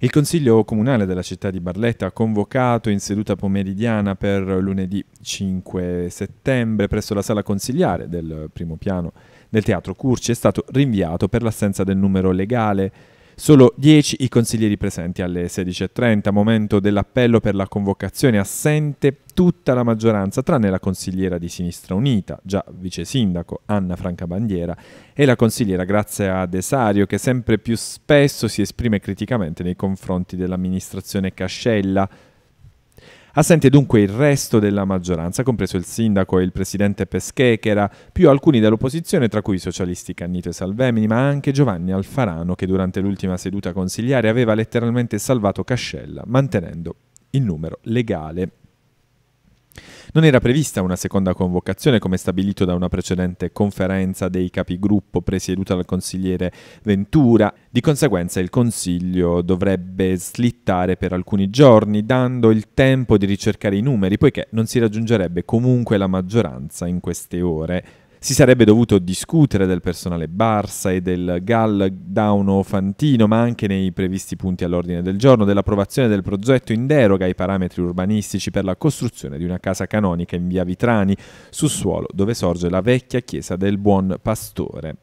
Il Consiglio Comunale della città di Barletta ha convocato in seduta pomeridiana per lunedì 5 settembre presso la sala consigliare del primo piano del Teatro Curci è stato rinviato per l'assenza del numero legale Solo 10 i consiglieri presenti alle 16.30, momento dell'appello per la convocazione assente tutta la maggioranza, tranne la consigliera di Sinistra Unita, già vice sindaco Anna Franca Bandiera, e la consigliera Grazia Desario, che sempre più spesso si esprime criticamente nei confronti dell'amministrazione Cascella, Assente dunque il resto della maggioranza, compreso il sindaco e il presidente Peschechera, più alcuni dell'opposizione, tra cui i socialisti Cannito e Salvemini, ma anche Giovanni Alfarano, che durante l'ultima seduta consigliare aveva letteralmente salvato Cascella, mantenendo il numero legale non era prevista una seconda convocazione come stabilito da una precedente conferenza dei capigruppo presieduta dal consigliere Ventura, di conseguenza il Consiglio dovrebbe slittare per alcuni giorni, dando il tempo di ricercare i numeri, poiché non si raggiungerebbe comunque la maggioranza in queste ore. Si sarebbe dovuto discutere del personale Barsa e del GAL Dauno Fantino, ma anche nei previsti punti all'ordine del giorno, dell'approvazione del progetto in deroga ai parametri urbanistici per la costruzione di una casa canonica in via Vitrani, su suolo dove sorge la vecchia chiesa del Buon Pastore.